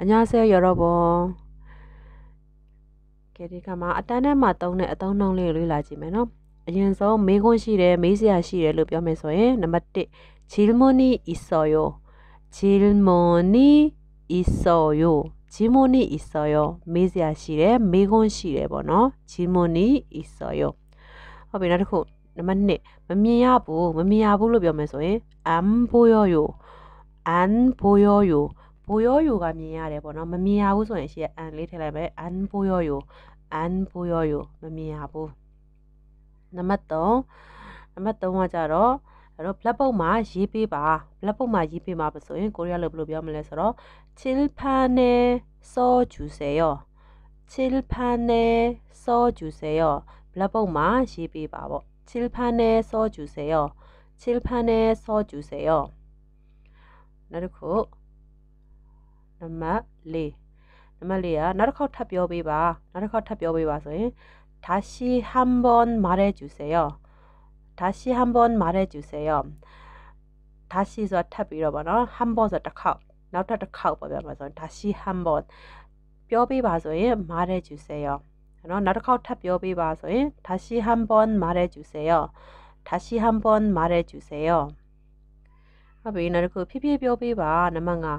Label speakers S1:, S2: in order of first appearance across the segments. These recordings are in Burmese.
S1: 안녕하세요여러분။ဒီကမှာအတန်းထဲမှာတုံးတဲ့အတုံးနှုံးလေးကိုလေ့လာကြည့်မယ်နော်။အရင်ဆုံးမေးခွန်းရှိတယ်မေးစရာရှိတယ်လို့ပြောမယ်ဆိုရင်နံပါတ်1질문이있어요။질문이있어요။질문이있어요မေးစရာရှိတယ်မေးခွန်းရှိတယ်ပေါ့နော်။질문이있어요။ဟုတ်ပြီနောက်တစ်ခုနံပါတ်2မမြင်ရဘူးမမြင်ရဘူးလို့ပြောမယ်ဆိုရင်안보여요안보여요ဘိုယောယိုကမြင်ရတယ်ပေါ့နော်မမြင်ရဘူးဆိုရင်ရှေ့အန်လေးထည့်လိုက်မယ်အန်ဘိုယောယိုအန်ဘိုယောယိုမမြင်ရဘူးနံပါတ်3နံပါတ်3ကကြတော့အဲ့တော့ black book မှာရေးပေးပါ black book မှာရေးပေးမှာဆိုရင်ကိုရီးယားလိုဘယ်လိုပြောမလဲဆိုတော့ chilpane so juseyo chilpane so juseyo black book မှာရေးပေးပါပေါ့ chilpane so juseyo chilpane so juseyo နောက်တစ်ခုနံပါတ်၄နံပါတ်၄ကနောက်တစ်ခေါက်ထပ်ပြောပေးပါနောက်တစ်ခေါက်ထပ်ပြောပေးပါဆိုရင်다시한번말해주세요다시한번말해주세요다시ဆိုတာထပ်ပြီးတော့ဗောနော်한번ဆိုတာတစ်ခေါက်နောက်ထပ်တစ်ခေါက်ပေါ့ဗျာမှာဆိုရင်다시한번ပြောပေးပါဆိုရင်말해주세요နော်နောက်တစ်ခေါက်ထပ်ပြောပေးပါဆိုရင်다시한번말해주세요다시한번말해주세요ဟုတ်ပြီနောက်တစ်ခုဖြည်းဖြည်းပြောပေးပါနံပါတ်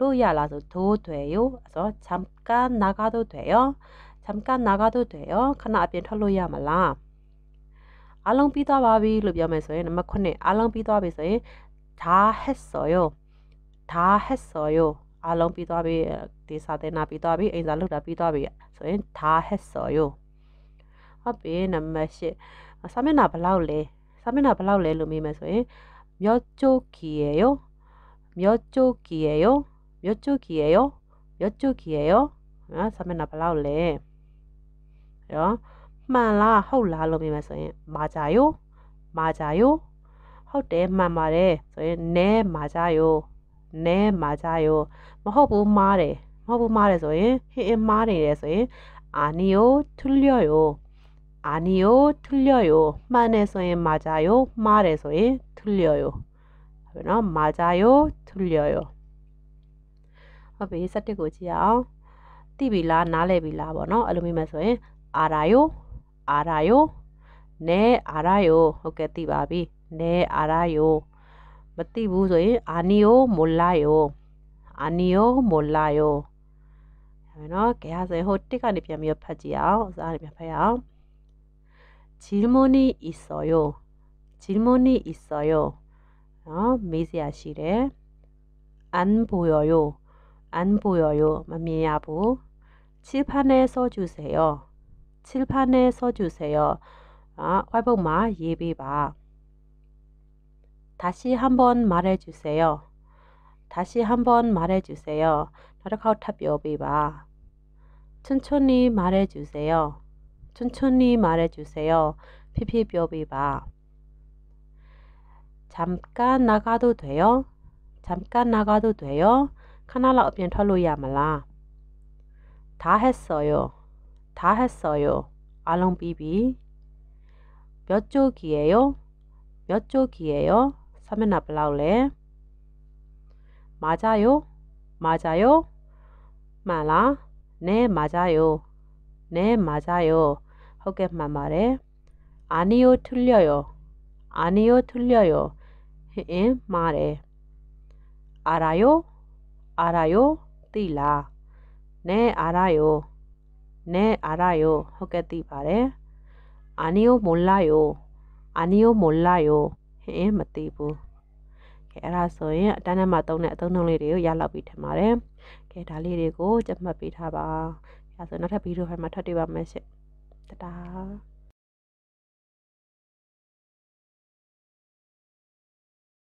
S1: 로야라서도돼 요. 그래서잠깐나가도돼 요. 잠깐나가도돼 요. 그러나앞에털로야말 라. အားလုံးပြီးသွားပါပြီလို့ပြောမယ်ဆိုရင်နံပါတ်9အားလုံးပြီးသွားပြီဆိုရင်ဒါဟက်ဆော်ယောဒါဟက်ဆော်ယောအားလုံးပြီးသွားပြီဒီစာသင်တာပြီးသွားပြီအိမ်စာလုပ်တာပြီးသွားပြီဆိုရင်ဒါဟက်ဆော်ယောဟုတ်ပြီနံပါတ်10စာမျက်နှာဘယ်လောက်လဲစာမျက်နှာဘယ်လောက်လဲလို့မေးမယ်ဆိုရင်မျောချိုကီယေယောမျောချိုကီယေယော몇 쪽이에요? 몇 쪽이에요? 하 사면나 발라올래. 말라 하울라 러미면서 맞아요? 맞아요? 하울때만 말해. 네 맞아요. 네 맞아요. 뭐 허브 말해. 허브 말해서 히 말이래서 아니요 틀려요. 아니요 틀려요. 만에서 맞아요. 말에서 틀려요. 그러나 맞아요 틀려요. ဟုတ်ပြီ71ကိုကြည့်ရအောင်သိပြီလားနားလည်ပြီလားပေါ့နော်အဲ့လိုမိမှဆိုရင်အာရာယိုအာရာယိုနဲအာရာယိုဟုတ်ကဲ့သိပါပြီနဲအာရာယိုမသိဘူးဆိုရင်အာနီယိုမိုလာယိုအာနီယိုမိုလာယိုဒါပဲနော်ကြရဆိုရင်ဟိုတစ်ကနေပြန်ပြီးဖတ်ကြည့်အောင်စားနေပြန်ဖတ်ရအောင်질문이있어요질문이있어요နော်မေးစရာရှိတယ်안보여요안 보여요. 마미야부. 칠판에 써주세요. 칠판에 써주세요. 아, 활복마 예비바. 다시 한번 말해주세요. 다시 한번 말해주세요. 나르카우탑 여비바. 천천히 말해주세요. 천천히 말해주세요. 피피뼈비바. 잠깐 나가도 돼요? 잠깐 나가도 돼요? ခဏလောက်အပြင်ထွက်လို့ရမလားဒါဟက်ဆော်ယောဒါဟက်ဆော်ယောအားလုံးပြီးပြီ몇조기예요몇조기예요사면나블라울레맞아요맞아요မှန်လားနဲမာကြယောနဲမာကြယောဟုတ်ကဲ့မှန်ပါတယ်အာနီယိုထုလျော်ယောအာနီယိုထုလျော်ယောဟင်းမာတယ်အာရာယော 알아 요? သိလား 네, 알아 요. 네, 알아 요. ဟုတ်ကဲ့သိပါတယ်။아니 요, 몰라 요. 아니 요, 몰라 요. ဟင်းမသိဘူး။ကဲအဲ့ဒါဆိုရင်အတန်းထဲမှာသုံးတဲ့အသုံးအနှုန်းလေးတွေကိုရလောက်ပြီးထင်ပါတယ်။ကဲဒါလေးတွေကိုကြက်မှတ်ပေးထားပါ။ဒါဆိုနောက်ထပ်ဗီဒီယိုဖိုင်မှာထပ်တွေ့ပါမယ်ရှင့်။တတား